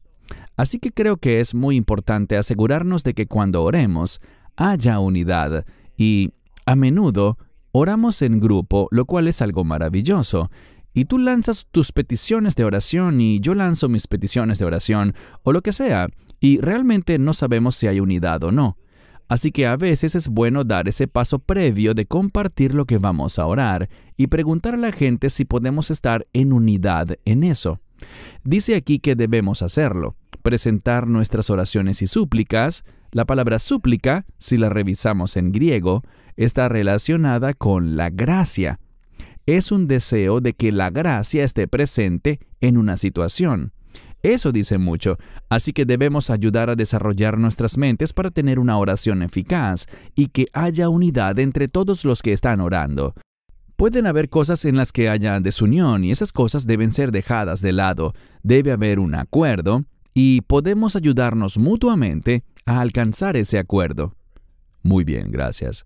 Así que creo que es muy importante asegurarnos de que cuando oremos haya unidad y, a menudo, Oramos en grupo, lo cual es algo maravilloso. Y tú lanzas tus peticiones de oración y yo lanzo mis peticiones de oración, o lo que sea, y realmente no sabemos si hay unidad o no. Así que a veces es bueno dar ese paso previo de compartir lo que vamos a orar y preguntar a la gente si podemos estar en unidad en eso. Dice aquí que debemos hacerlo, presentar nuestras oraciones y súplicas, la palabra súplica, si la revisamos en griego, está relacionada con la gracia. Es un deseo de que la gracia esté presente en una situación. Eso dice mucho, así que debemos ayudar a desarrollar nuestras mentes para tener una oración eficaz y que haya unidad entre todos los que están orando. Pueden haber cosas en las que haya desunión y esas cosas deben ser dejadas de lado. Debe haber un acuerdo y podemos ayudarnos mutuamente a alcanzar ese acuerdo. Muy bien, gracias.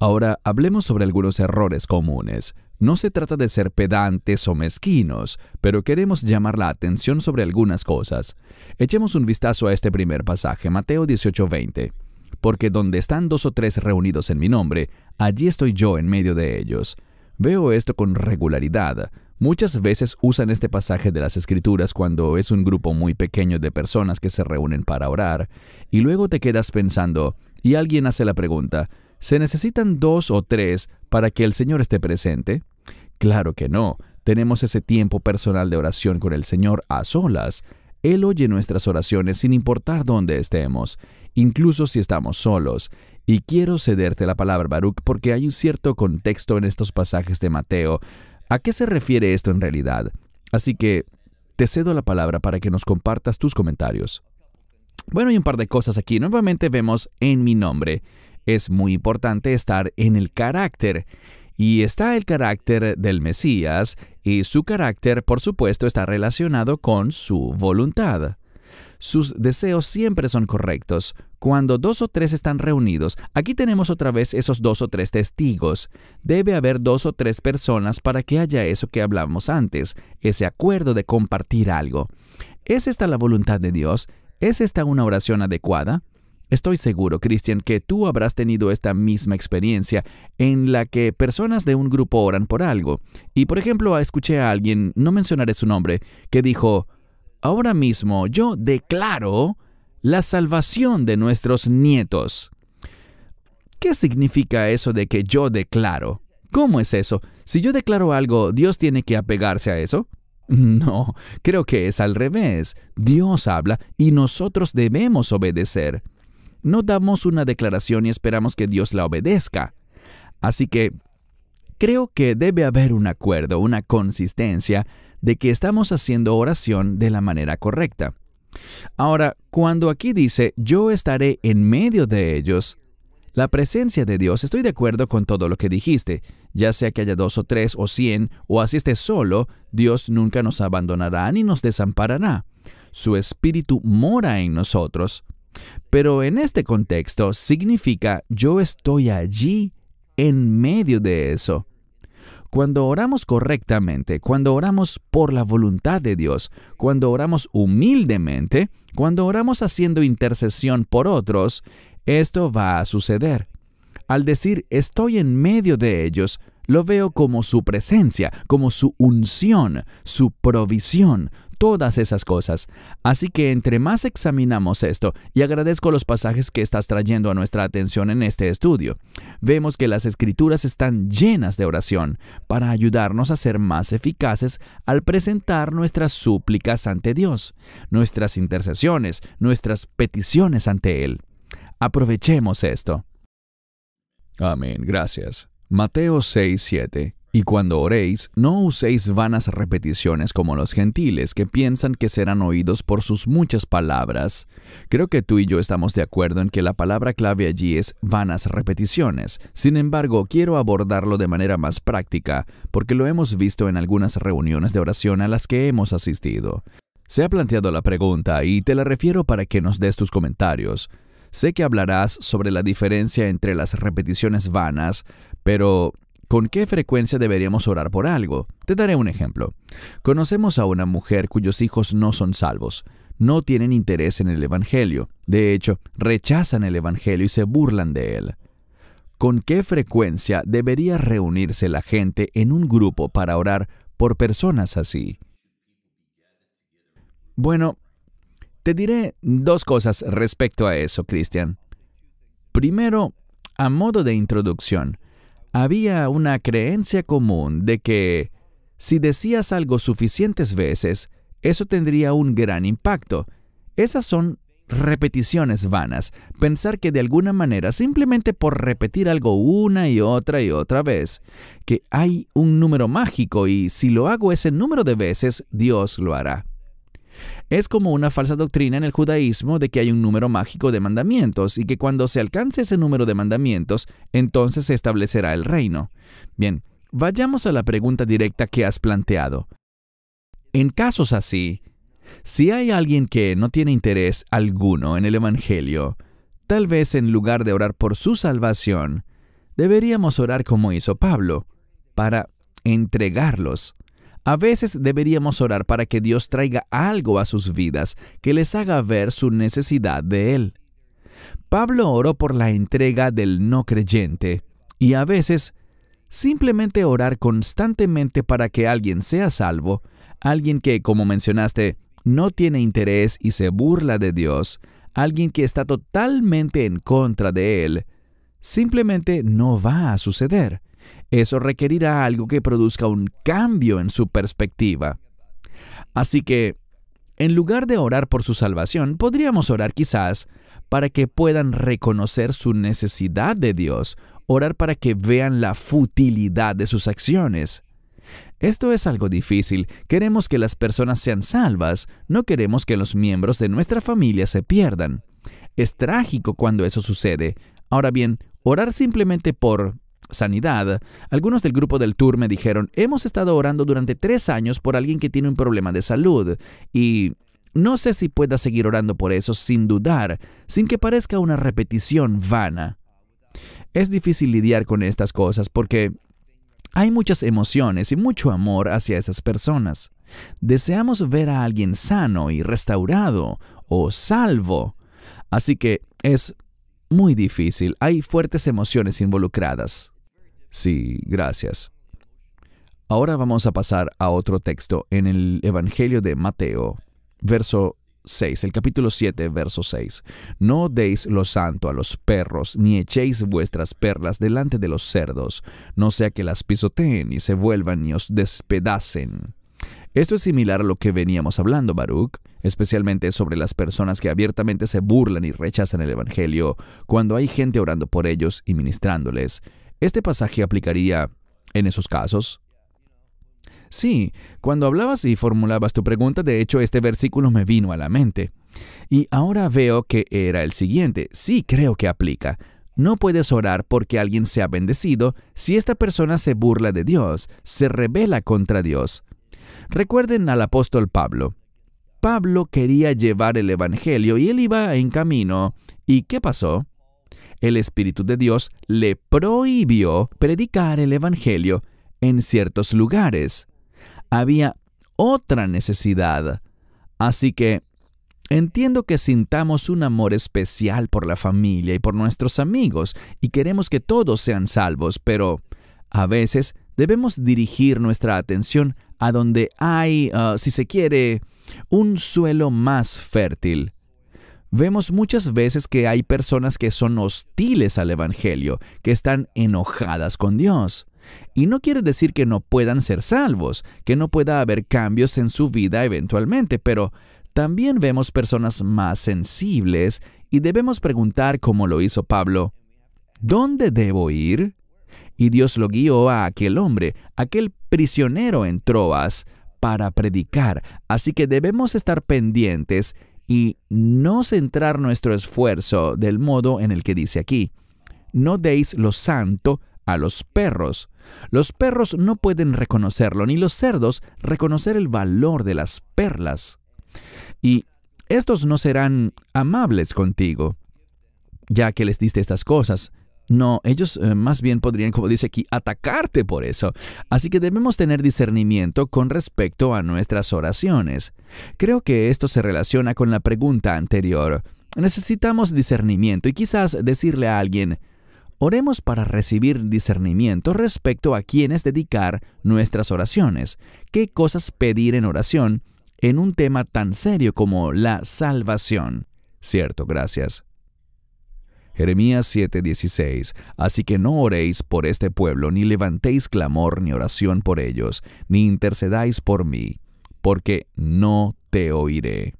Ahora hablemos sobre algunos errores comunes. No se trata de ser pedantes o mezquinos, pero queremos llamar la atención sobre algunas cosas. Echemos un vistazo a este primer pasaje, Mateo 18:20. Porque donde están dos o tres reunidos en mi nombre, allí estoy yo en medio de ellos. Veo esto con regularidad. Muchas veces usan este pasaje de las Escrituras cuando es un grupo muy pequeño de personas que se reúnen para orar, y luego te quedas pensando, y alguien hace la pregunta, ¿se necesitan dos o tres para que el Señor esté presente? Claro que no, tenemos ese tiempo personal de oración con el Señor a solas. Él oye nuestras oraciones sin importar dónde estemos, incluso si estamos solos. Y quiero cederte la palabra, Baruch, porque hay un cierto contexto en estos pasajes de Mateo ¿A qué se refiere esto en realidad? Así que te cedo la palabra para que nos compartas tus comentarios. Bueno, hay un par de cosas aquí. Nuevamente vemos en mi nombre. Es muy importante estar en el carácter. Y está el carácter del Mesías, y su carácter, por supuesto, está relacionado con su voluntad. Sus deseos siempre son correctos. Cuando dos o tres están reunidos, aquí tenemos otra vez esos dos o tres testigos. Debe haber dos o tres personas para que haya eso que hablamos antes, ese acuerdo de compartir algo. ¿Es esta la voluntad de Dios? ¿Es esta una oración adecuada? Estoy seguro, Cristian, que tú habrás tenido esta misma experiencia en la que personas de un grupo oran por algo. Y por ejemplo, escuché a alguien, no mencionaré su nombre, que dijo, ahora mismo yo declaro la salvación de nuestros nietos. ¿Qué significa eso de que yo declaro? ¿Cómo es eso? Si yo declaro algo, ¿Dios tiene que apegarse a eso? No, creo que es al revés. Dios habla y nosotros debemos obedecer. No damos una declaración y esperamos que Dios la obedezca. Así que creo que debe haber un acuerdo, una consistencia de que estamos haciendo oración de la manera correcta. Ahora, cuando aquí dice, yo estaré en medio de ellos, la presencia de Dios, estoy de acuerdo con todo lo que dijiste, ya sea que haya dos o tres o cien, o así esté solo, Dios nunca nos abandonará ni nos desamparará. Su espíritu mora en nosotros. Pero en este contexto significa yo estoy allí en medio de eso. Cuando oramos correctamente, cuando oramos por la voluntad de Dios, cuando oramos humildemente, cuando oramos haciendo intercesión por otros, esto va a suceder. Al decir estoy en medio de ellos, lo veo como su presencia, como su unción, su provisión, todas esas cosas. Así que entre más examinamos esto, y agradezco los pasajes que estás trayendo a nuestra atención en este estudio, vemos que las escrituras están llenas de oración para ayudarnos a ser más eficaces al presentar nuestras súplicas ante Dios, nuestras intercesiones, nuestras peticiones ante Él. Aprovechemos esto. Amén, gracias. Mateo 6, 7. Y cuando oréis, no uséis vanas repeticiones como los gentiles que piensan que serán oídos por sus muchas palabras. Creo que tú y yo estamos de acuerdo en que la palabra clave allí es vanas repeticiones. Sin embargo, quiero abordarlo de manera más práctica, porque lo hemos visto en algunas reuniones de oración a las que hemos asistido. Se ha planteado la pregunta y te la refiero para que nos des tus comentarios. Sé que hablarás sobre la diferencia entre las repeticiones vanas, pero ¿Con qué frecuencia deberíamos orar por algo? Te daré un ejemplo. Conocemos a una mujer cuyos hijos no son salvos, no tienen interés en el Evangelio, de hecho, rechazan el Evangelio y se burlan de él. ¿Con qué frecuencia debería reunirse la gente en un grupo para orar por personas así? Bueno, te diré dos cosas respecto a eso, Cristian. Primero, a modo de introducción, había una creencia común de que si decías algo suficientes veces, eso tendría un gran impacto. Esas son repeticiones vanas, pensar que de alguna manera, simplemente por repetir algo una y otra y otra vez, que hay un número mágico y si lo hago ese número de veces, Dios lo hará. Es como una falsa doctrina en el judaísmo de que hay un número mágico de mandamientos y que cuando se alcance ese número de mandamientos, entonces se establecerá el reino. Bien, vayamos a la pregunta directa que has planteado. En casos así, si hay alguien que no tiene interés alguno en el Evangelio, tal vez en lugar de orar por su salvación, deberíamos orar como hizo Pablo, para entregarlos a veces deberíamos orar para que Dios traiga algo a sus vidas que les haga ver su necesidad de Él. Pablo oró por la entrega del no creyente, y a veces simplemente orar constantemente para que alguien sea salvo, alguien que, como mencionaste, no tiene interés y se burla de Dios, alguien que está totalmente en contra de Él, simplemente no va a suceder. Eso requerirá algo que produzca un cambio en su perspectiva. Así que, en lugar de orar por su salvación, podríamos orar quizás para que puedan reconocer su necesidad de Dios, orar para que vean la futilidad de sus acciones. Esto es algo difícil. Queremos que las personas sean salvas, no queremos que los miembros de nuestra familia se pierdan. Es trágico cuando eso sucede. Ahora bien, orar simplemente por sanidad, algunos del grupo del tour me dijeron, hemos estado orando durante tres años por alguien que tiene un problema de salud y no sé si pueda seguir orando por eso sin dudar, sin que parezca una repetición vana. Es difícil lidiar con estas cosas porque hay muchas emociones y mucho amor hacia esas personas. Deseamos ver a alguien sano y restaurado o salvo. Así que es muy difícil, hay fuertes emociones involucradas. Sí, gracias. Ahora vamos a pasar a otro texto en el Evangelio de Mateo, verso 6, el capítulo 7, verso 6. No deis lo santo a los perros, ni echéis vuestras perlas delante de los cerdos, no sea que las pisoteen y se vuelvan y os despedacen. Esto es similar a lo que veníamos hablando, Baruch, especialmente sobre las personas que abiertamente se burlan y rechazan el Evangelio cuando hay gente orando por ellos y ministrándoles. ¿Este pasaje aplicaría en esos casos? Sí, cuando hablabas y formulabas tu pregunta, de hecho este versículo me vino a la mente. Y ahora veo que era el siguiente. Sí, creo que aplica. No puedes orar porque alguien sea bendecido si esta persona se burla de Dios, se rebela contra Dios. Recuerden al apóstol Pablo. Pablo quería llevar el Evangelio y él iba en camino. ¿Y qué pasó? el Espíritu de Dios le prohibió predicar el Evangelio en ciertos lugares. Había otra necesidad. Así que entiendo que sintamos un amor especial por la familia y por nuestros amigos y queremos que todos sean salvos, pero a veces debemos dirigir nuestra atención a donde hay, ah, si se quiere, un suelo más fértil. Vemos muchas veces que hay personas que son hostiles al Evangelio, que están enojadas con Dios. Y no quiere decir que no puedan ser salvos, que no pueda haber cambios en su vida eventualmente, pero también vemos personas más sensibles y debemos preguntar como lo hizo Pablo, ¿dónde debo ir? Y Dios lo guió a aquel hombre, aquel prisionero en Troas, para predicar, así que debemos estar pendientes y no centrar nuestro esfuerzo del modo en el que dice aquí. No deis lo santo a los perros. Los perros no pueden reconocerlo, ni los cerdos reconocer el valor de las perlas. Y estos no serán amables contigo, ya que les diste estas cosas, no, ellos eh, más bien podrían, como dice aquí, atacarte por eso. Así que debemos tener discernimiento con respecto a nuestras oraciones. Creo que esto se relaciona con la pregunta anterior. Necesitamos discernimiento y quizás decirle a alguien, oremos para recibir discernimiento respecto a quiénes dedicar nuestras oraciones, qué cosas pedir en oración en un tema tan serio como la salvación. Cierto, gracias. Jeremías 7:16 Así que no oréis por este pueblo, ni levantéis clamor ni oración por ellos, ni intercedáis por mí, porque no te oiré.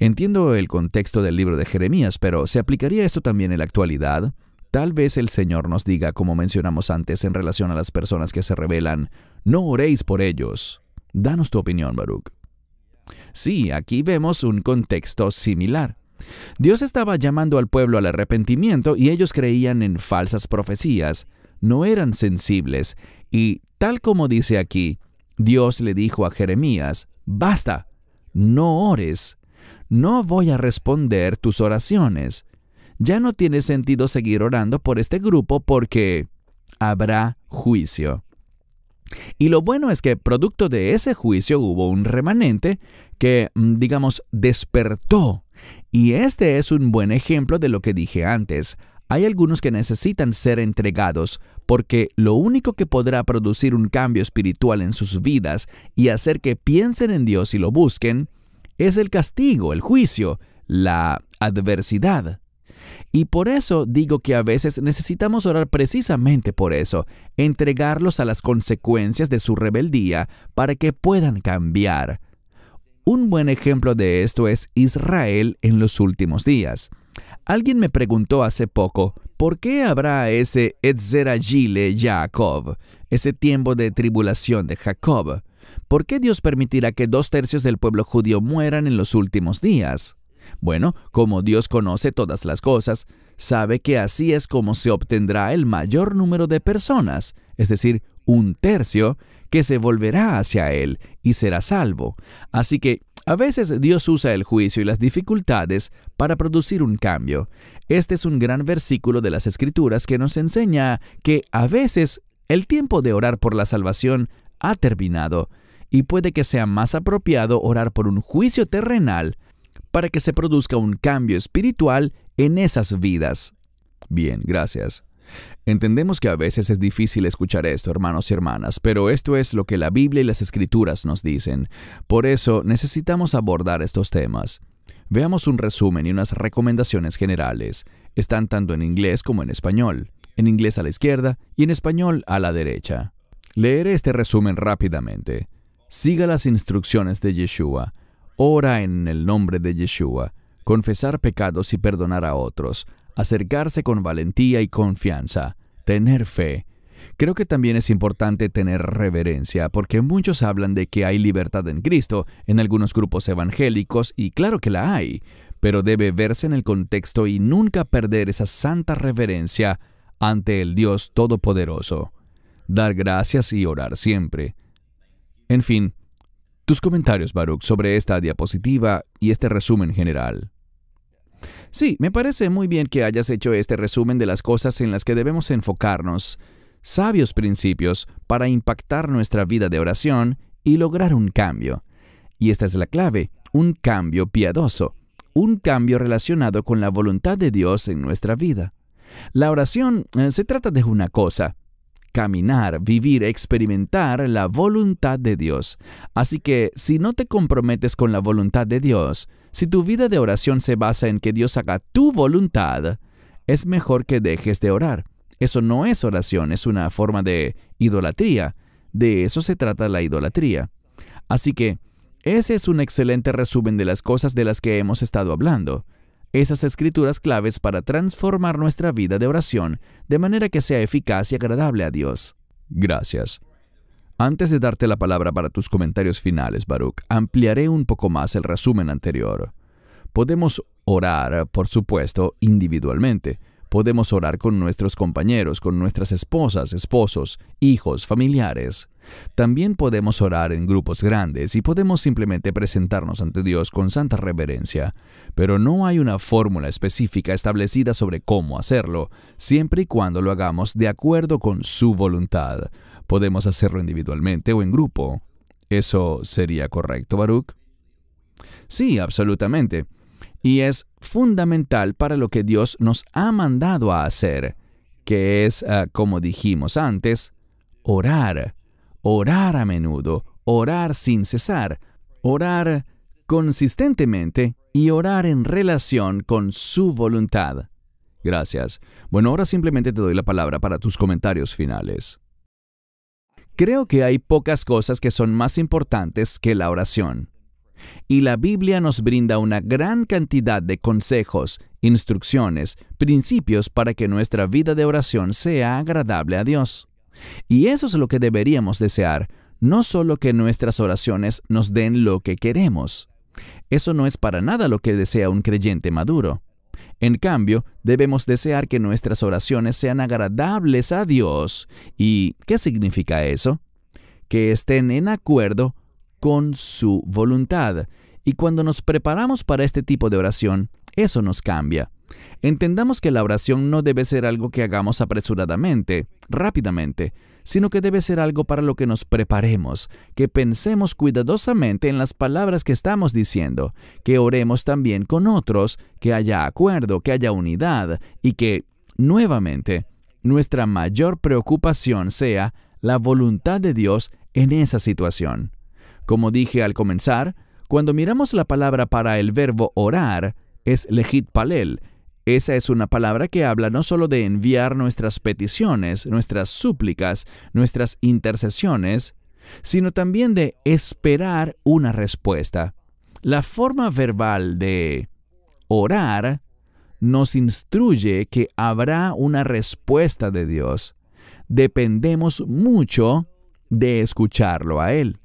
Entiendo el contexto del libro de Jeremías, pero ¿se aplicaría esto también en la actualidad? Tal vez el Señor nos diga, como mencionamos antes en relación a las personas que se rebelan, no oréis por ellos. Danos tu opinión, Baruch. Sí, aquí vemos un contexto similar. Dios estaba llamando al pueblo al arrepentimiento y ellos creían en falsas profecías, no eran sensibles, y tal como dice aquí, Dios le dijo a Jeremías, basta, no ores, no voy a responder tus oraciones. Ya no tiene sentido seguir orando por este grupo porque habrá juicio. Y lo bueno es que producto de ese juicio hubo un remanente que, mm, digamos, despertó y este es un buen ejemplo de lo que dije antes. Hay algunos que necesitan ser entregados porque lo único que podrá producir un cambio espiritual en sus vidas y hacer que piensen en Dios y lo busquen es el castigo, el juicio, la adversidad. Y por eso digo que a veces necesitamos orar precisamente por eso, entregarlos a las consecuencias de su rebeldía para que puedan cambiar, un buen ejemplo de esto es Israel en los últimos días. Alguien me preguntó hace poco, ¿por qué habrá ese Etzeragile Jacob, ese tiempo de tribulación de Jacob? ¿Por qué Dios permitirá que dos tercios del pueblo judío mueran en los últimos días? Bueno, como Dios conoce todas las cosas, sabe que así es como se obtendrá el mayor número de personas, es decir, un tercio, que se volverá hacia Él y será salvo. Así que a veces Dios usa el juicio y las dificultades para producir un cambio. Este es un gran versículo de las Escrituras que nos enseña que a veces el tiempo de orar por la salvación ha terminado y puede que sea más apropiado orar por un juicio terrenal para que se produzca un cambio espiritual en esas vidas. Bien, gracias. Entendemos que a veces es difícil escuchar esto, hermanos y hermanas, pero esto es lo que la Biblia y las Escrituras nos dicen. Por eso necesitamos abordar estos temas. Veamos un resumen y unas recomendaciones generales. Están tanto en inglés como en español, en inglés a la izquierda y en español a la derecha. leer este resumen rápidamente. Siga las instrucciones de Yeshua. Ora en el nombre de Yeshua. Confesar pecados y perdonar a otros acercarse con valentía y confianza, tener fe. Creo que también es importante tener reverencia, porque muchos hablan de que hay libertad en Cristo en algunos grupos evangélicos, y claro que la hay, pero debe verse en el contexto y nunca perder esa santa reverencia ante el Dios Todopoderoso. Dar gracias y orar siempre. En fin, tus comentarios, Baruch, sobre esta diapositiva y este resumen general. Sí, me parece muy bien que hayas hecho este resumen de las cosas en las que debemos enfocarnos, sabios principios para impactar nuestra vida de oración y lograr un cambio. Y esta es la clave, un cambio piadoso, un cambio relacionado con la voluntad de Dios en nuestra vida. La oración eh, se trata de una cosa, caminar, vivir, experimentar la voluntad de Dios. Así que si no te comprometes con la voluntad de Dios, si tu vida de oración se basa en que Dios haga tu voluntad, es mejor que dejes de orar. Eso no es oración, es una forma de idolatría. De eso se trata la idolatría. Así que, ese es un excelente resumen de las cosas de las que hemos estado hablando esas escrituras claves para transformar nuestra vida de oración de manera que sea eficaz y agradable a Dios. Gracias. Antes de darte la palabra para tus comentarios finales, Baruch, ampliaré un poco más el resumen anterior. Podemos orar, por supuesto, individualmente, podemos orar con nuestros compañeros, con nuestras esposas, esposos, hijos, familiares. También podemos orar en grupos grandes y podemos simplemente presentarnos ante Dios con santa reverencia, pero no hay una fórmula específica establecida sobre cómo hacerlo, siempre y cuando lo hagamos de acuerdo con su voluntad. Podemos hacerlo individualmente o en grupo. ¿Eso sería correcto, Baruch? Sí, absolutamente y es fundamental para lo que Dios nos ha mandado a hacer, que es, ah, como dijimos antes, orar, orar a menudo, orar sin cesar, orar consistentemente y orar en relación con su voluntad. Gracias. Bueno, ahora simplemente te doy la palabra para tus comentarios finales. Creo que hay pocas cosas que son más importantes que la oración y la Biblia nos brinda una gran cantidad de consejos, instrucciones, principios para que nuestra vida de oración sea agradable a Dios. Y eso es lo que deberíamos desear, no solo que nuestras oraciones nos den lo que queremos. Eso no es para nada lo que desea un creyente maduro. En cambio, debemos desear que nuestras oraciones sean agradables a Dios. ¿Y qué significa eso? Que estén en acuerdo con su voluntad. Y cuando nos preparamos para este tipo de oración, eso nos cambia. Entendamos que la oración no debe ser algo que hagamos apresuradamente, rápidamente, sino que debe ser algo para lo que nos preparemos, que pensemos cuidadosamente en las palabras que estamos diciendo, que oremos también con otros, que haya acuerdo, que haya unidad y que, nuevamente, nuestra mayor preocupación sea la voluntad de Dios en esa situación. Como dije al comenzar, cuando miramos la palabra para el verbo orar, es legit palel. Esa es una palabra que habla no solo de enviar nuestras peticiones, nuestras súplicas, nuestras intercesiones, sino también de esperar una respuesta. La forma verbal de orar nos instruye que habrá una respuesta de Dios. Dependemos mucho de escucharlo a Él.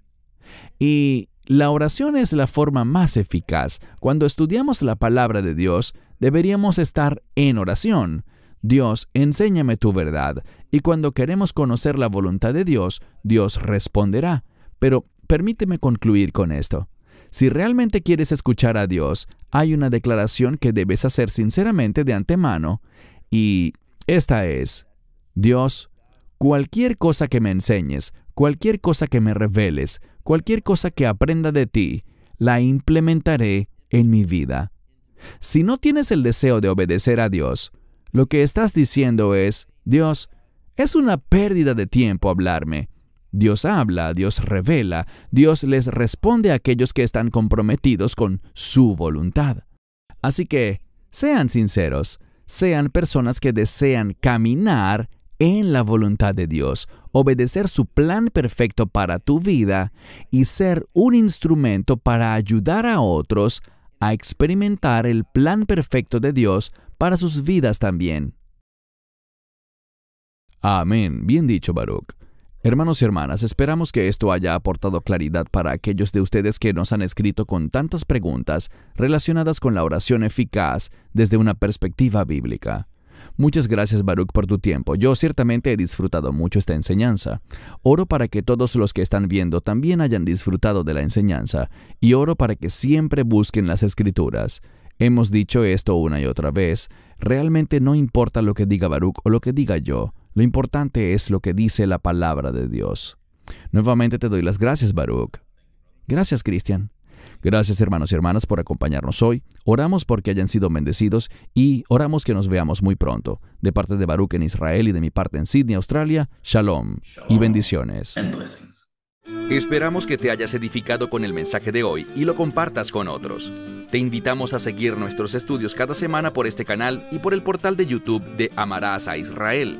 Y la oración es la forma más eficaz. Cuando estudiamos la palabra de Dios, deberíamos estar en oración. Dios, enséñame tu verdad. Y cuando queremos conocer la voluntad de Dios, Dios responderá. Pero permíteme concluir con esto. Si realmente quieres escuchar a Dios, hay una declaración que debes hacer sinceramente de antemano, y esta es, Dios, cualquier cosa que me enseñes, Cualquier cosa que me reveles, cualquier cosa que aprenda de ti, la implementaré en mi vida. Si no tienes el deseo de obedecer a Dios, lo que estás diciendo es, Dios, es una pérdida de tiempo hablarme. Dios habla, Dios revela, Dios les responde a aquellos que están comprometidos con su voluntad. Así que, sean sinceros, sean personas que desean caminar en la voluntad de Dios, obedecer su plan perfecto para tu vida y ser un instrumento para ayudar a otros a experimentar el plan perfecto de Dios para sus vidas también. Amén. Bien dicho, Baruch. Hermanos y hermanas, esperamos que esto haya aportado claridad para aquellos de ustedes que nos han escrito con tantas preguntas relacionadas con la oración eficaz desde una perspectiva bíblica. Muchas gracias Baruch por tu tiempo. Yo ciertamente he disfrutado mucho esta enseñanza. Oro para que todos los que están viendo también hayan disfrutado de la enseñanza y oro para que siempre busquen las escrituras. Hemos dicho esto una y otra vez. Realmente no importa lo que diga Baruch o lo que diga yo. Lo importante es lo que dice la palabra de Dios. Nuevamente te doy las gracias, Baruch. Gracias, Cristian. Gracias hermanos y hermanas por acompañarnos hoy. Oramos porque hayan sido bendecidos y oramos que nos veamos muy pronto. De parte de Baruch en Israel y de mi parte en Sydney, Australia, shalom, y bendiciones. Esperamos que te hayas edificado con el mensaje de hoy y lo compartas con otros. Te invitamos a seguir nuestros estudios cada semana por este canal y por el portal de YouTube de Amarás a Israel.